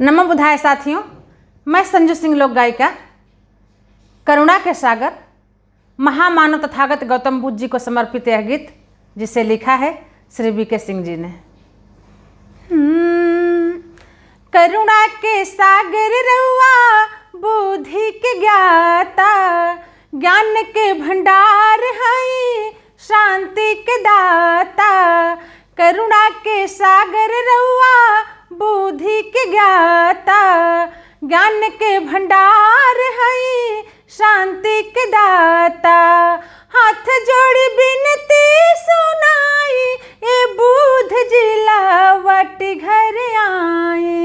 नमो बुधाय साथियों मैं संजू सिंह लोक गायिका करुणा के सागर महामानव तथागत गौतम बुद्ध जी को समर्पित यह गीत जिसे लिखा है श्री बी के सिंह जी ने हम्म, करुणा के सागर रुआ बुद्धि के ज्ञाता ज्ञान के भंडार है शांति के दाता करुणा के सागर रउआ बुद्धि के ज्ञाता ज्ञान के भंडार है शांति के दाता हाथ जोड़ी बिनती सुनाई ये बुध जिला वट घर आए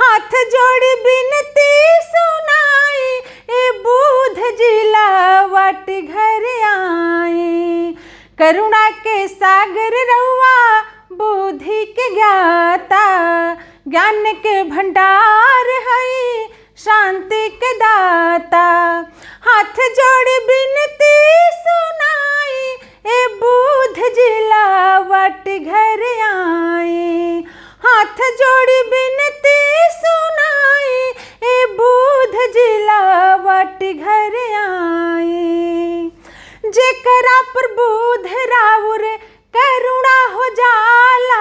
हाथ जोड़ी बिनती सुनाई ये बुध जिला वट घर आए करुणा के सागर रहो एक ज्ञाता ज्ञान के भंडार है शांति के दाता हाथ जोड़ बिनती सुनाई ए बुध जिला वट घर आए हाथ जोड़ बिनती सुनाई ए बुध जिला वट घर आए जेकरा पर बुध राउर करुणा हो जाला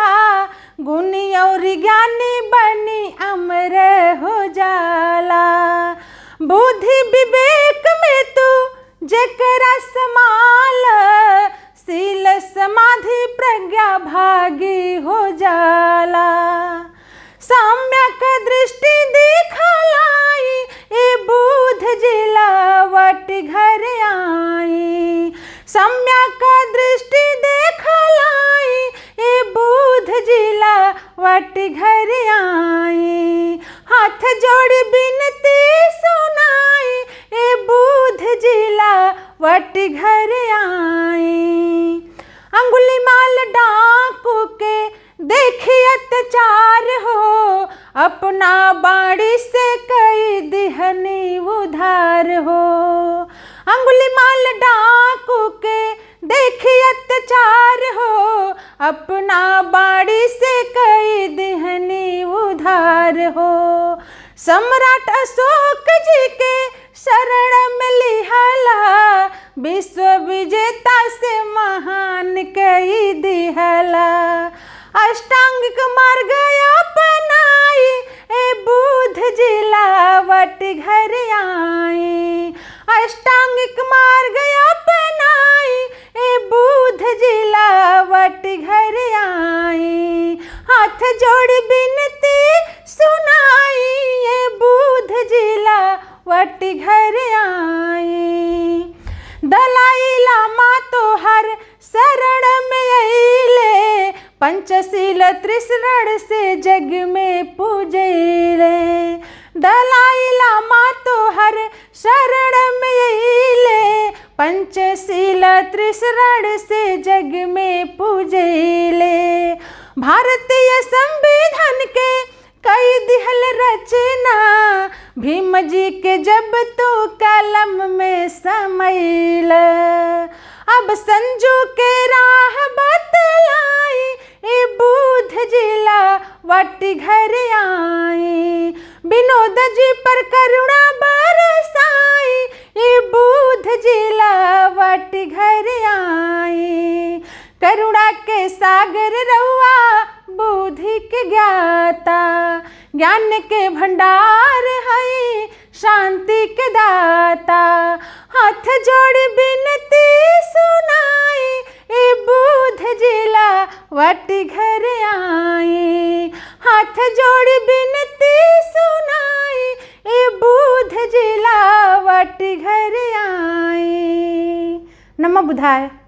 गुनी और ज्ञानी बनी अमर हो जाला बुद्धि विवेक में तू जकरा समाल सील समाधि प्रज्ञा भागी हो जाला सम्यक दृष्टि बिनती सुनाए ए बुध जिला वट घर आए अंगुली माल डाकू के देखी चार हो अपना बाड़ी से कई दिहनी उधार हो अंगुली माल डाकू के देखी चार हो अपना बाड़ी से कई दिहनी उधार हो सम्राट अशोक जी के शरण में विश्व विजेता से महान कई दिहला अष्टांगिक मार्ग अपनाई ए बुध जिला वट घर निकट घर आए दलाई लामा तो हर शरण में ले पंचशील त्रिशरण से जग में ले दलाई लामा तो हर शरण में ले पंचशील त्रिशरण से जग में ले भारतीय संविधान के कई दिहल रचना भीम जी के जब तू कलम में समैल अब संजू के राह बतलाई ए बुध जिला वट घर आई विनोद जी पर करुणा बरसाई ए बुध जिला वट घर आई करुणा के सागर रउआ बुद्धिक ज्ञाता ज्ञान के भंडार है शांति के दाता हाथ जोड़ बिनती सुनाई ए बुध जिला वट घर आए हाथ जोड़ बिनती सुनाई ए बुध जिला वट घर आए नमः बुधाए